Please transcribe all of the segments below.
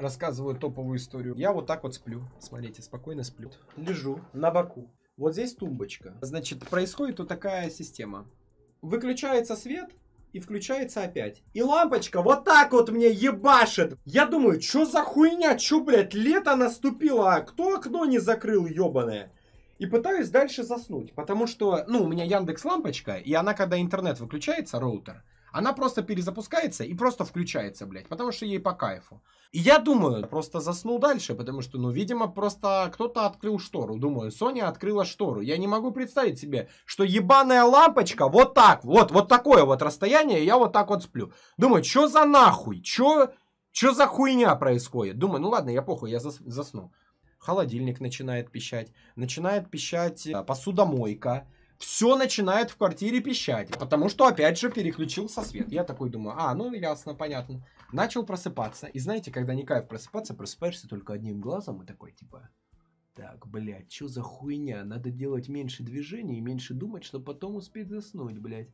Рассказываю топовую историю. Я вот так вот сплю. Смотрите, спокойно сплю. Лежу на боку. Вот здесь тумбочка. Значит, происходит вот такая система. Выключается свет, и включается опять. И лампочка вот так вот мне ебашит. Я думаю, что за хуйня, чё, блядь, лето наступило, а кто окно не закрыл, ебаное? И пытаюсь дальше заснуть, потому что, ну, у меня Яндекс лампочка, и она, когда интернет выключается, роутер, она просто перезапускается и просто включается, блядь, потому что ей по кайфу. И я думаю, просто заснул дальше, потому что, ну, видимо, просто кто-то открыл штору. Думаю, Соня открыла штору. Я не могу представить себе, что ебаная лампочка вот так, вот, вот такое вот расстояние, я вот так вот сплю. Думаю, что за нахуй, что, что за хуйня происходит? Думаю, ну ладно, я похуй, я зас, засну. Холодильник начинает пищать, начинает пищать э, посудомойка, все начинает в квартире пищать, потому что опять же переключился свет. Я такой думаю, а, ну ясно, понятно. Начал просыпаться, и знаете, когда не кайф просыпаться, просыпаешься только одним глазом и такой типа... Так, блядь, что за хуйня? Надо делать меньше движений и меньше думать, чтобы потом успеть заснуть, блядь.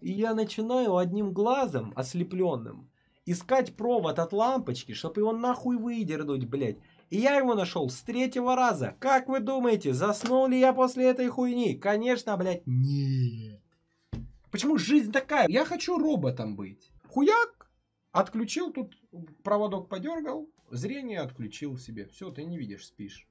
И я начинаю одним глазом, ослепленным, искать провод от лампочки, чтобы его нахуй выдернуть, блядь. И я его нашел с третьего раза. Как вы думаете, заснул ли я после этой хуйни? Конечно, блядь, нет. Почему жизнь такая? Я хочу роботом быть. Хуяк! Отключил тут, проводок подергал, зрение отключил себе. Все, ты не видишь, спишь.